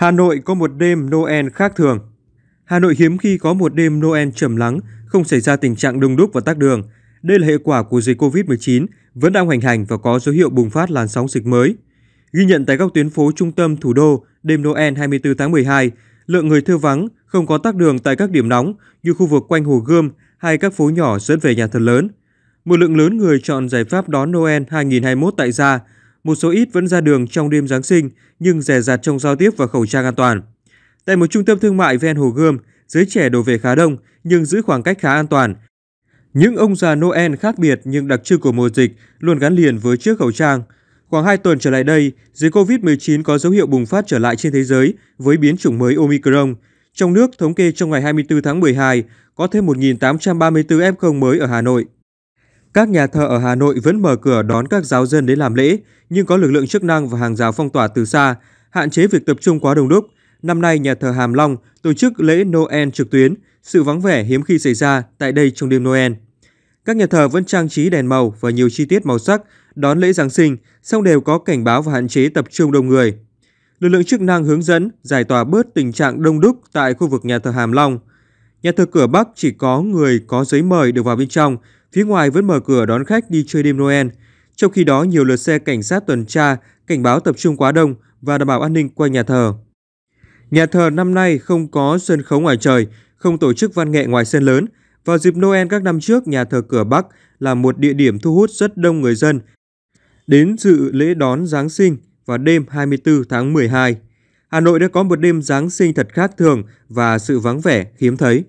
Hà Nội có một đêm Noel khác thường. Hà Nội hiếm khi có một đêm Noel trầm lắng, không xảy ra tình trạng đông đúc và tắc đường. Đây là hệ quả của dịch COVID-19 vẫn đang hoành hành và có dấu hiệu bùng phát làn sóng dịch mới. Ghi nhận tại các tuyến phố trung tâm thủ đô, đêm Noel 24 tháng 12, lượng người thưa vắng, không có tắc đường tại các điểm nóng như khu vực quanh Hồ Gươm hay các phố nhỏ dẫn về nhà thờ lớn. Một lượng lớn người chọn giải pháp đón Noel 2021 tại gia, một số ít vẫn ra đường trong đêm Giáng sinh nhưng rẻ rạt trong giao tiếp và khẩu trang an toàn. Tại một trung tâm thương mại ven Hồ Gươm, giới trẻ đổ về khá đông nhưng giữ khoảng cách khá an toàn. Những ông già Noel khác biệt nhưng đặc trưng của mùa dịch luôn gắn liền với chiếc khẩu trang. Khoảng 2 tuần trở lại đây, dịch COVID-19 có dấu hiệu bùng phát trở lại trên thế giới với biến chủng mới Omicron. Trong nước, thống kê trong ngày 24 tháng 12, có thêm 1.834 F0 mới ở Hà Nội. Các nhà thờ ở Hà Nội vẫn mở cửa đón các giáo dân đến làm lễ, nhưng có lực lượng chức năng và hàng rào phong tỏa từ xa, hạn chế việc tập trung quá đông đúc. Năm nay, nhà thờ Hàm Long tổ chức lễ Noel trực tuyến, sự vắng vẻ hiếm khi xảy ra tại đây trong đêm Noel. Các nhà thờ vẫn trang trí đèn màu và nhiều chi tiết màu sắc đón lễ Giáng sinh, song đều có cảnh báo và hạn chế tập trung đông người. Lực lượng chức năng hướng dẫn giải tỏa bớt tình trạng đông đúc tại khu vực nhà thờ Hàm Long. Nhà thờ cửa Bắc chỉ có người có giấy mời được vào bên trong, phía ngoài vẫn mở cửa đón khách đi chơi đêm Noel. Trong khi đó, nhiều lượt xe cảnh sát tuần tra, cảnh báo tập trung quá đông và đảm bảo an ninh quanh nhà thờ. Nhà thờ năm nay không có sân khấu ngoài trời, không tổ chức văn nghệ ngoài sân lớn. Vào dịp Noel các năm trước, nhà thờ cửa Bắc là một địa điểm thu hút rất đông người dân đến dự lễ đón Giáng sinh vào đêm 24 tháng 12. Hà Nội đã có một đêm Giáng sinh thật khác thường và sự vắng vẻ hiếm thấy.